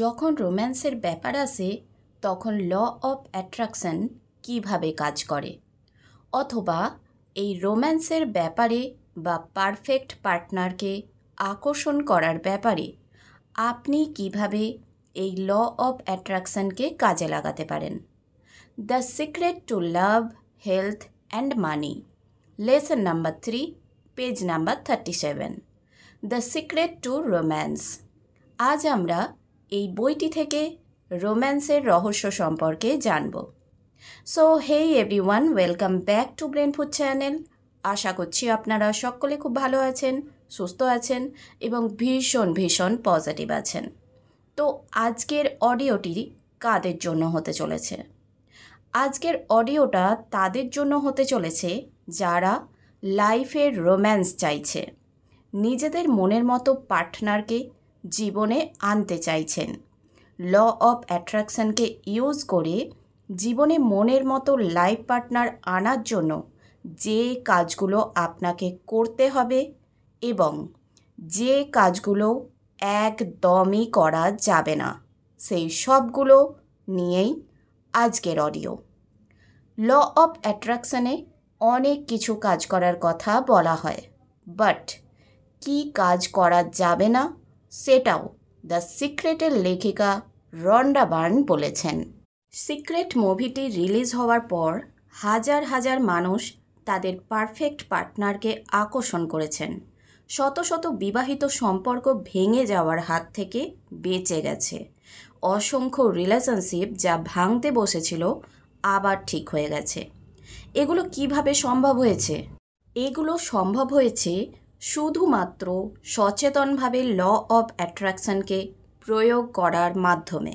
যখন রোম্যান্সের ব্যাপার আসে তখন ল অফ অ্যাট্রাকশন কিভাবে কাজ করে অথবা এই রোম্যান্সের ব্যাপারে বা পারফেক্ট পার্টনারকে আকর্ষণ করার ব্যাপারে আপনি কিভাবে এই ল অফ অ্যাট্রাকশনকে কাজে লাগাতে পারেন the secret to love health and money lesson number three page number thirty seven the secret to romance আজ আমরা এই বইটি থেকে রোম্যান্সের রহস্য সম্পর্কে জানব so hey everyone welcome back to food channel আশা করছি আপনারা সকলে খুব ভালো আছেন সুস্থ আছেন এবং ভীষণ ভীষণ পজিটিভ আছেন তো আজকের অডিওটি কাদের জন্য হতে চলেছে আজকের অডিওটা তাদের জন্য হতে চলেছে যারা লাইফের রোম্যান্স চাইছে নিজেদের মনের মতো পার্টনারকে জীবনে আনতে চাইছেন ল অফ অ্যাট্রাকশানকে ইউজ করে জীবনে মনের মতো লাইফ পার্টনার আনার জন্য যে কাজগুলো আপনাকে করতে হবে এবং যে কাজগুলো একদমই করা যাবে না সেই সবগুলো নিয়েই আজকের অডিও ল অফ অ্যাট্রাকশানে অনেক কিছু কাজ করার কথা বলা হয় বাট কি কাজ করা যাবে না সেটাও দ্য সিক্রেটের লেখিকা রন্ডা বার্ন বলেছেন সিক্রেট মুভিটি রিলিজ হওয়ার পর হাজার হাজার মানুষ তাদের পারফেক্ট পার্টনারকে আকর্ষণ করেছেন শত শত বিবাহিত সম্পর্ক ভেঙে যাওয়ার হাত থেকে বেঁচে গেছে অসংখ্য রিলেশনশিপ যা ভাঙতে বসেছিল আবার ঠিক হয়ে গেছে এগুলো কিভাবে সম্ভব হয়েছে এগুলো সম্ভব হয়েছে শুধুমাত্র সচেতনভাবে ল অব অ্যাট্রাকশনকে প্রয়োগ করার মাধ্যমে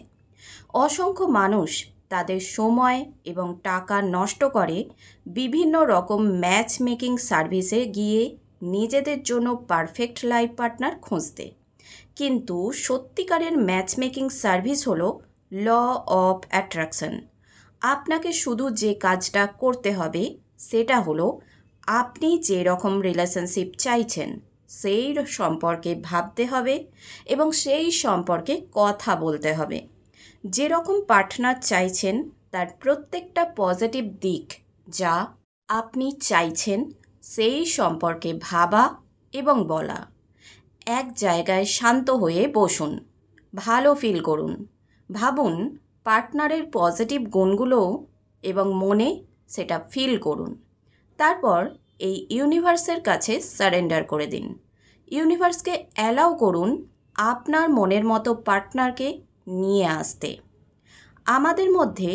অসংখ্য মানুষ তাদের সময় এবং টাকা নষ্ট করে বিভিন্ন রকম ম্যাচ মেকিং সার্ভিসে গিয়ে নিজেদের জন্য পারফেক্ট লাইফ পার্টনার খুঁজতে কিন্তু সত্যিকারের ম্যাচ মেকিং সার্ভিস হল ল অফ অ্যাট্রাকশন আপনাকে শুধু যে কাজটা করতে হবে সেটা হলো আপনি যে রকম রিলেশনশিপ চাইছেন সেই সম্পর্কে ভাবতে হবে এবং সেই সম্পর্কে কথা বলতে হবে যেরকম পার্টনার চাইছেন তার প্রত্যেকটা পজিটিভ দিক যা আপনি চাইছেন সেই সম্পর্কে ভাবা এবং বলা এক জায়গায় শান্ত হয়ে বসুন ভালো ফিল করুন ভাবুন পার্টনারের পজিটিভ গুণগুলো এবং মনে সেটা ফিল করুন তারপর এই ইউনিভার্সের কাছে সারেন্ডার করে দিন ইউনিভার্সকে অ্যালাউ করুন আপনার মনের মতো পার্টনারকে নিয়ে আসতে আমাদের মধ্যে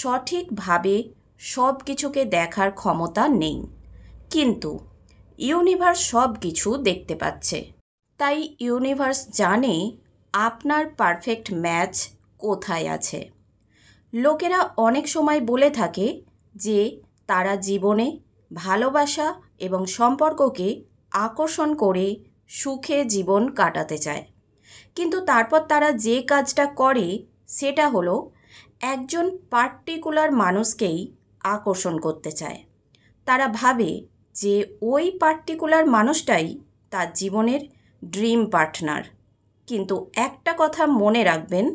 সঠিকভাবে সব কিছুকে দেখার ক্ষমতা নেই কিন্তু ইউনিভার্স সব কিছু দেখতে পাচ্ছে তাই ইউনিভার্স জানে আপনার পারফেক্ট ম্যাচ কোথায় আছে লোকেরা অনেক সময় বলে থাকে যে তারা জীবনে ভালোবাসা এবং সম্পর্ককে আকর্ষণ করে সুখে জীবন কাটাতে চায় কিন্তু তারপর তারা যে কাজটা করে সেটা হলো একজন পার্টিকুলার মানুষকেই আকর্ষণ করতে চায় তারা ভাবে যে ওই পার্টিকুলার মানুষটাই তার জীবনের ড্রিম পার্টনার কিন্তু একটা কথা মনে রাখবেন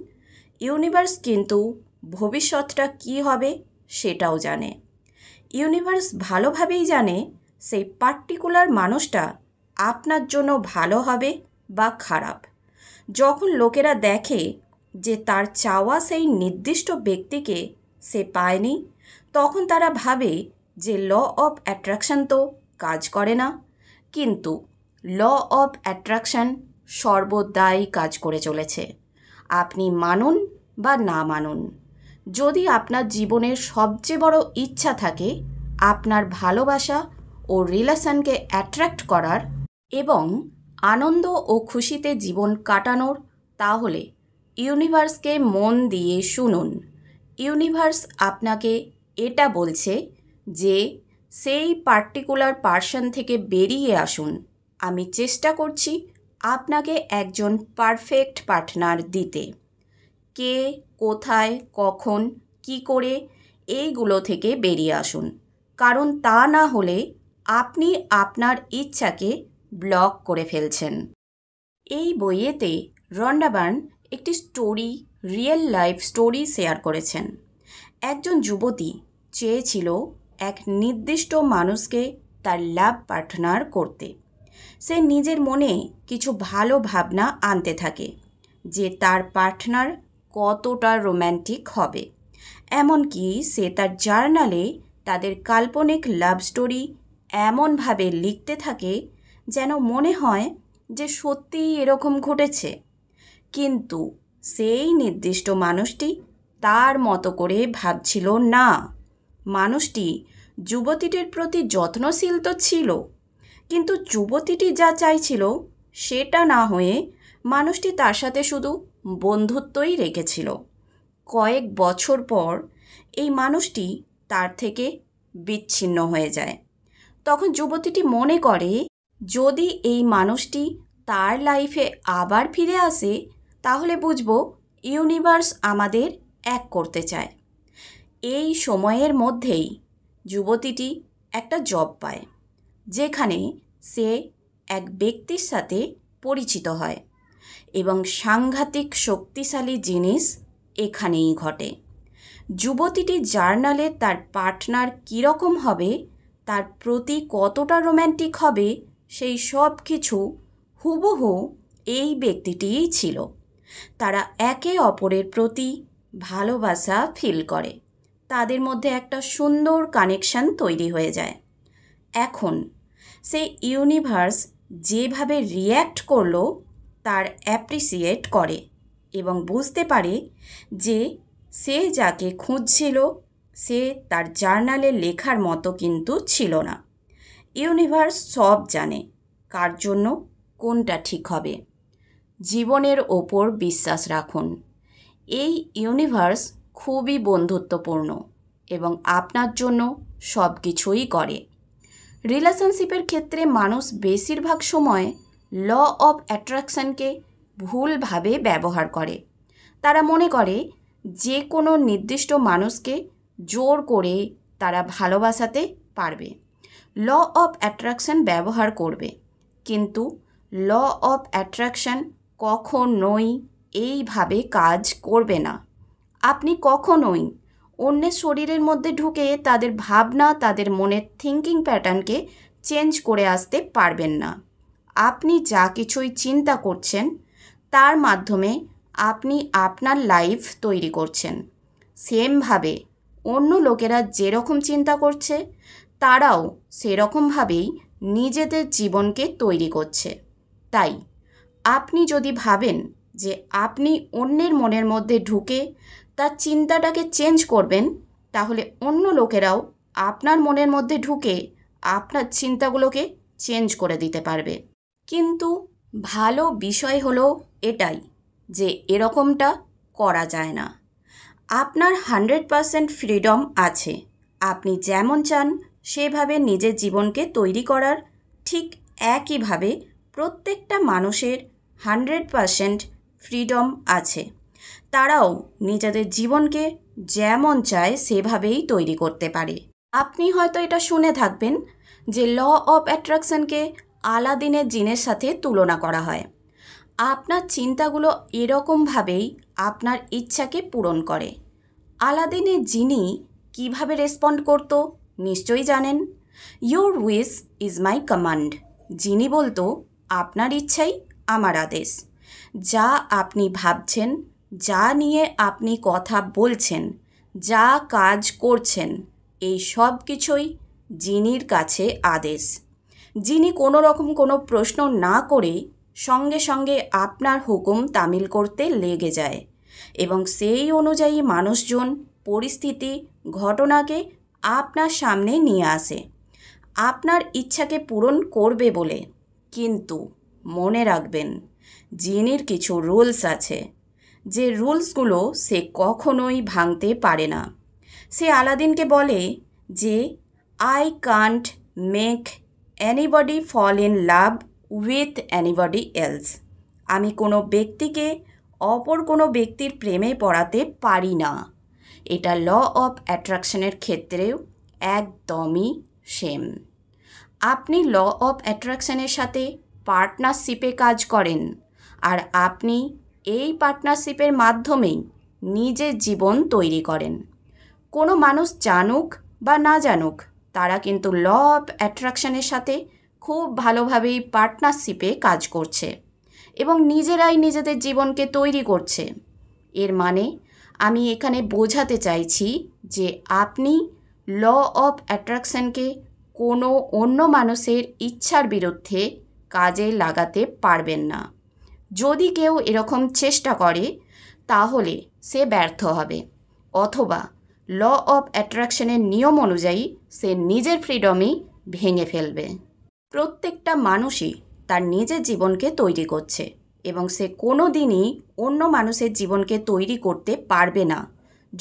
ইউনিভার্স কিন্তু ভবিষ্যৎটা কি হবে সেটাও জানে ইউনিভার্স ভালোভাবেই জানে সেই পার্টিকুলার মানুষটা আপনার জন্য ভালো হবে বা খারাপ যখন লোকেরা দেখে যে তার চাওয়া সেই নির্দিষ্ট ব্যক্তিকে সে পায়নি তখন তারা ভাবে যে ল অফ অ্যাট্রাকশন তো কাজ করে না কিন্তু ল অফ অ্যাট্রাকশন সর্বদাই কাজ করে চলেছে আপনি মানুন বা না মানুন যদি আপনার জীবনের সবচেয়ে বড় ইচ্ছা থাকে আপনার ভালোবাসা ও রিলেশনকে অ্যাট্রাক্ট করার এবং আনন্দ ও খুশিতে জীবন কাটানোর তাহলে ইউনিভার্সকে মন দিয়ে শুনুন ইউনিভার্স আপনাকে এটা বলছে যে সেই পার্টিকুলার পার্সন থেকে বেরিয়ে আসুন আমি চেষ্টা করছি আপনাকে একজন পারফেক্ট পার্টনার দিতে কে কোথায় কখন কি করে এইগুলো থেকে বেরিয়ে আসুন কারণ তা না হলে আপনি আপনার ইচ্ছাকে ব্লক করে ফেলছেন এই বইয়েতে রন্ডাবার্ন একটি story real life story share করেছেন একজন যুবতী চেয়েছিল এক নির্দিষ্ট মানুষকে তার লাভ পার্টনার করতে সে নিজের মনে কিছু ভালো ভাবনা আনতে থাকে যে তার পার্টনার কতটা রোম্যান্টিক হবে এমনকি সে তার জার্নালে তাদের কাল্পনিক লাভ স্টোরি এমনভাবে লিখতে থাকে যেন মনে হয় যে সত্যিই এরকম ঘটেছে কিন্তু সেই নির্দিষ্ট মানুষটি তার মতো করে ভাবছিল না মানুষটি যুবতীটির প্রতি যত্নশীল তো ছিল কিন্তু যুবতীটি যা চাইছিল সেটা না হয়ে মানুষটি তার সাথে শুধু বন্ধুত্বই রেখেছিল কয়েক বছর পর এই মানুষটি তার থেকে বিচ্ছিন্ন হয়ে যায় তখন যুবতীটি মনে করে যদি এই মানুষটি তার লাইফে আবার ফিরে আসে তাহলে বুঝব ইউনিভার্স আমাদের এক করতে চায় এই সময়ের মধ্যেই যুবতীটি একটা জব পায় যেখানে সে এক ব্যক্তির সাথে পরিচিত হয় এবং সাংঘাতিক শক্তিশালী জিনিস এখানেই ঘটে যুবতীটি জার্নালে তার পার্টনার কীরকম হবে তার প্রতি কতটা রোম্যান্টিক হবে সেই সব কিছু হুবহু এই ব্যক্তিটিই ছিল তারা একে অপরের প্রতি ভালোবাসা ফিল করে তাদের মধ্যে একটা সুন্দর কানেকশান তৈরি হয়ে যায় এখন সেই ইউনিভার্স যেভাবে রিয়্যাক্ট করলো তার অ্যাপ্রিসিয়েট করে এবং বুঝতে পারে যে সে যাকে খুঁজছিল সে তার জার্নালে লেখার মতো কিন্তু ছিল না ইউনিভার্স সব জানে কার জন্য কোনটা ঠিক হবে জীবনের ওপর বিশ্বাস রাখুন এই ইউনিভার্স খুবই বন্ধুত্বপূর্ণ এবং আপনার জন্য সব কিছুই করে রিলেশনশিপের ক্ষেত্রে মানুষ বেশিরভাগ সময় ল অব অ্যাট্রাকশানকে ভুলভাবে ব্যবহার করে তারা মনে করে যে কোনো নির্দিষ্ট মানুষকে জোর করে তারা ভালোবাসাতে পারবে ল অব অ্যাট্রাকশান ব্যবহার করবে কিন্তু ল অব অ্যাট্রাকশান কখনোই এইভাবে কাজ করবে না আপনি কখনোই অন্যের শরীরের মধ্যে ঢুকে তাদের ভাবনা তাদের মনের থিঙ্কিং প্যাটার্নকে চেঞ্জ করে আসতে পারবেন না আপনি যা কিছুই চিন্তা করছেন তার মাধ্যমে আপনি আপনার লাইফ তৈরি করছেন সেমভাবে অন্য লোকেরা যেরকম চিন্তা করছে তারাও সেরকমভাবেই নিজেদের জীবনকে তৈরি করছে তাই আপনি যদি ভাবেন যে আপনি অন্যের মনের মধ্যে ঢুকে তার চিন্তাটাকে চেঞ্জ করবেন তাহলে অন্য লোকেরাও আপনার মনের মধ্যে ঢুকে আপনার চিন্তাগুলোকে চেঞ্জ করে দিতে পারবে কিন্তু ভালো বিষয় হলো এটাই যে এরকমটা করা যায় না আপনার হান্ড্রেড পারসেন্ট ফ্রিডম আছে আপনি যেমন চান সেভাবে নিজের জীবনকে তৈরি করার ঠিক একইভাবে প্রত্যেকটা মানুষের হান্ড্রেড পারসেন্ট ফ্রিডম আছে তারাও নিজেদের জীবনকে যেমন চায় সেভাবেই তৈরি করতে পারে আপনি হয়তো এটা শুনে থাকবেন যে ল অফ অ্যাট্রাকশনকে আলাদিনের জিনের সাথে তুলনা করা হয় আপনার চিন্তাগুলো এরকমভাবেই আপনার ইচ্ছাকে পূরণ করে আলাদিনের জিনি কিভাবে রেসপন্ড করত নিশ্চয়ই জানেন your wish is my command যিনি বলতো আপনার ইচ্ছাই আমার আদেশ যা আপনি ভাবছেন যা নিয়ে আপনি কথা বলছেন যা কাজ করছেন এই সব কিছুই জিনির কাছে আদেশ যিনি কোনো রকম কোনো প্রশ্ন না করে সঙ্গে সঙ্গে আপনার হুকুম তামিল করতে লেগে যায় এবং সেই অনুযায়ী মানুষজন পরিস্থিতি ঘটনাকে আপনার সামনে নিয়ে আসে আপনার ইচ্ছাকে পূরণ করবে বলে কিন্তু মনে রাখবেন জিনির কিছু রুলস আছে যে রুলসগুলো সে কখনোই ভাঙতে পারে না সে আলাদিনকে বলে যে I can't make anybody fall in love with anybody else আমি কোনো ব্যক্তিকে অপর কোনো ব্যক্তির প্রেমে পড়াতে পারি না এটা ল অফ অ্যাট্রাকশনের ক্ষেত্রেও একদমই সেম আপনি ল অফ অ্যাট্রাকশনের সাথে পার্টনারশিপে কাজ করেন আর আপনি এই পার্টনারশিপের মাধ্যমেই নিজের জীবন তৈরি করেন কোনো মানুষ জানুক বা না জানুক তারা কিন্তু ল অফ অ্যাট্রাকশানের সাথে খুব ভালোভাবেই পার্টনারশিপে কাজ করছে এবং নিজেরাই নিজেদের জীবনকে তৈরি করছে এর মানে আমি এখানে বোঝাতে চাইছি যে আপনি ল অফ অ্যাট্রাকশানকে কোনো অন্য মানুষের ইচ্ছার বিরুদ্ধে কাজে লাগাতে পারবেন না যদি কেউ এরকম চেষ্টা করে তাহলে সে ব্যর্থ হবে অথবা ল অব অ্যাট্রাকশনের নিয়ম অনুযায়ী সে নিজের ফ্রিডমই ভেঙে ফেলবে প্রত্যেকটা মানুষই তার নিজের জীবনকে তৈরি করছে এবং সে কোনো দিনই অন্য মানুষের জীবনকে তৈরি করতে পারবে না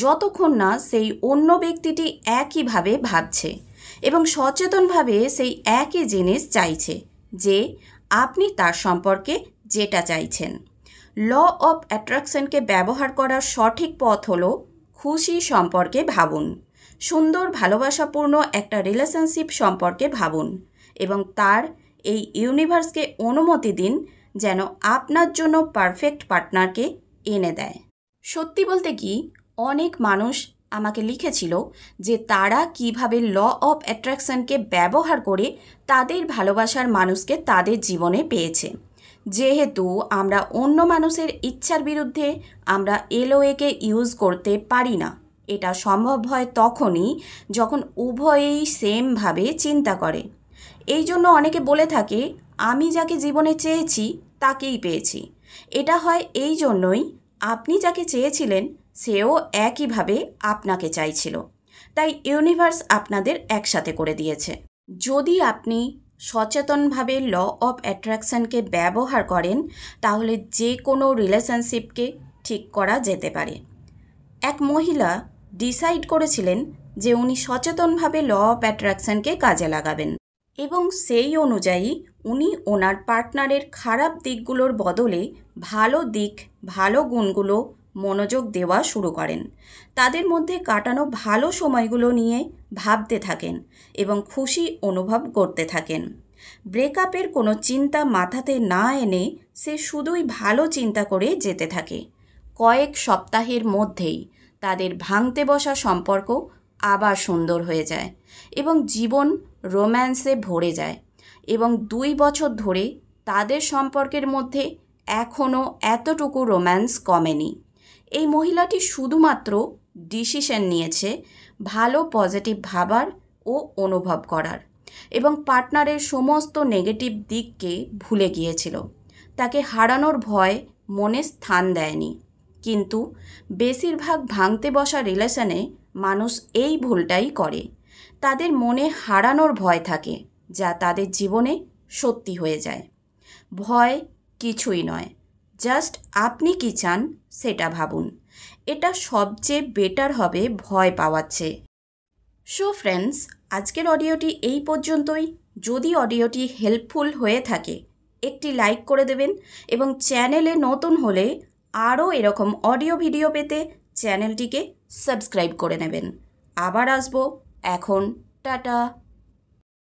যতক্ষণ না সেই অন্য ব্যক্তিটি একইভাবে ভাবছে এবং সচেতনভাবে সেই একই জিনিস চাইছে যে আপনি তার সম্পর্কে যেটা চাইছেন ল অব অ্যাট্রাকশনকে ব্যবহার করার সঠিক পথ হলো খুশি সম্পর্কে ভাবুন সুন্দর ভালোবাসাপূর্ণ একটা রিলেশনশিপ সম্পর্কে ভাবুন এবং তার এই ইউনিভার্সকে অনুমতি দিন যেন আপনার জন্য পারফেক্ট পার্টনারকে এনে দেয় সত্যি বলতে কি অনেক মানুষ আমাকে লিখেছিল যে তারা কিভাবে ল অফ অ্যাট্রাকশনকে ব্যবহার করে তাদের ভালোবাসার মানুষকে তাদের জীবনে পেয়েছে যেহেতু আমরা অন্য মানুষের ইচ্ছার বিরুদ্ধে আমরা এলওএকে ইউজ করতে পারি না এটা সম্ভব হয় তখনই যখন উভয়েই সেমভাবে চিন্তা করে এই জন্য অনেকে বলে থাকে আমি যাকে জীবনে চেয়েছি তাকেই পেয়েছি এটা হয় এই জন্যই আপনি যাকে চেয়েছিলেন সেও একইভাবে আপনাকে চাইছিল তাই ইউনিভার্স আপনাদের একসাথে করে দিয়েছে যদি আপনি সচেতনভাবে ল অফ অ্যাট্রাকশানকে ব্যবহার করেন তাহলে যে কোনো রিলেশনশিপকে ঠিক করা যেতে পারে এক মহিলা ডিসাইড করেছিলেন যে উনি সচেতনভাবে ল অফ অ্যাট্রাকশানকে কাজে লাগাবেন এবং সেই অনুযায়ী উনি ওনার পার্টনারের খারাপ দিকগুলোর বদলে ভালো দিক ভালো গুণগুলো মনোযোগ দেওয়া শুরু করেন তাদের মধ্যে কাটানো ভালো সময়গুলো নিয়ে ভাবতে থাকেন এবং খুশি অনুভব করতে থাকেন ব্রেকআপের কোনো চিন্তা মাথাতে না এনে সে শুধুই ভালো চিন্তা করে যেতে থাকে কয়েক সপ্তাহের মধ্যেই তাদের ভাঙতে বসা সম্পর্ক আবার সুন্দর হয়ে যায় এবং জীবন রোম্যান্সে ভরে যায় এবং দুই বছর ধরে তাদের সম্পর্কের মধ্যে এখনও এতটুকু রোম্যান্স কমেনি এই মহিলাটি শুধুমাত্র ডিসিশন নিয়েছে ভালো পজিটিভ ভাবার ও অনুভব করার এবং পার্টনারের সমস্ত নেগেটিভ দিককে ভুলে গিয়েছিল তাকে হারানোর ভয় মনে স্থান দেয়নি কিন্তু বেশিরভাগ ভাঙতে বসা রিলেশনে মানুষ এই ভুলটাই করে তাদের মনে হারানোর ভয় থাকে যা তাদের জীবনে সত্যি হয়ে যায় ভয় কিছুই নয় জাস্ট আপনি কি চান সেটা ভাবুন এটা সবচেয়ে বেটার হবে ভয় পাওয়াচ্ছে সো ফ্রেন্ডস আজকের অডিওটি এই পর্যন্তই যদি অডিওটি হেল্পফুল হয়ে থাকে একটি লাইক করে দেবেন এবং চ্যানেলে নতুন হলে আরও এরকম অডিও ভিডিও পেতে চ্যানেলটিকে সাবস্ক্রাইব করে নেবেন আবার আসবো এখন টাটা